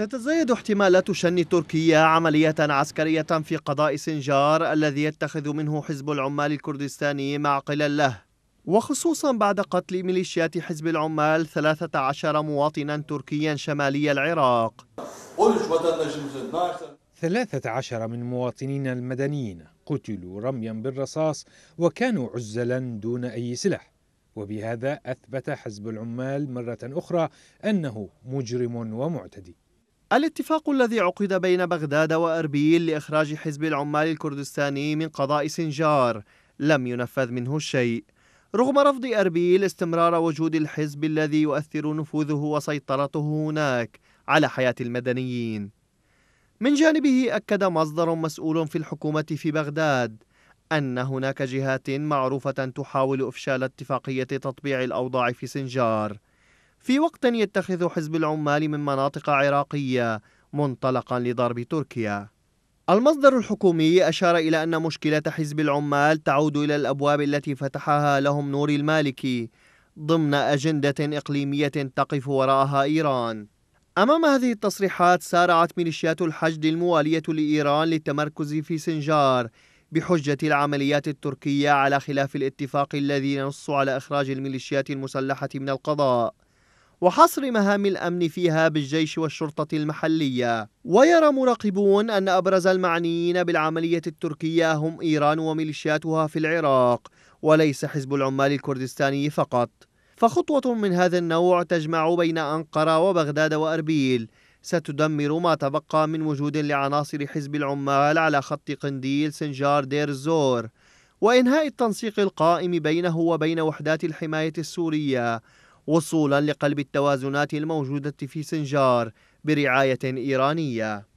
تتزايد احتمالات شن تركيا عملية عسكرية في قضاء سنجار الذي يتخذ منه حزب العمال الكردستاني معقلا له وخصوصا بعد قتل ميليشيات حزب العمال 13 مواطنا تركيا شمالي العراق 13 من مواطنينا المدنيين قتلوا رميا بالرصاص وكانوا عزلا دون أي سلاح وبهذا أثبت حزب العمال مرة أخرى أنه مجرم ومعتدي الاتفاق الذي عقد بين بغداد وأربيل لإخراج حزب العمال الكردستاني من قضاء سنجار لم ينفذ منه شيء رغم رفض أربيل استمرار وجود الحزب الذي يؤثر نفوذه وسيطرته هناك على حياة المدنيين من جانبه أكد مصدر مسؤول في الحكومة في بغداد أن هناك جهات معروفة تحاول إفشال اتفاقية تطبيع الأوضاع في سنجار في وقت يتخذ حزب العمال من مناطق عراقية منطلقا لضرب تركيا المصدر الحكومي أشار إلى أن مشكلة حزب العمال تعود إلى الأبواب التي فتحها لهم نور المالكي ضمن أجندة إقليمية تقف وراءها إيران أمام هذه التصريحات سارعت ميليشيات الحشد الموالية لإيران للتمركز في سنجار بحجة العمليات التركية على خلاف الاتفاق الذي ينص على إخراج الميليشيات المسلحة من القضاء وحصر مهام الأمن فيها بالجيش والشرطة المحلية ويرى مراقبون أن أبرز المعنيين بالعملية التركية هم إيران وميليشياتها في العراق وليس حزب العمال الكردستاني فقط فخطوة من هذا النوع تجمع بين أنقرة وبغداد وأربيل ستدمر ما تبقى من وجود لعناصر حزب العمال على خط قنديل سنجار دير الزور وإنهاء التنسيق القائم بينه وبين وحدات الحماية السورية وصولا لقلب التوازنات الموجودة في سنجار برعاية إيرانية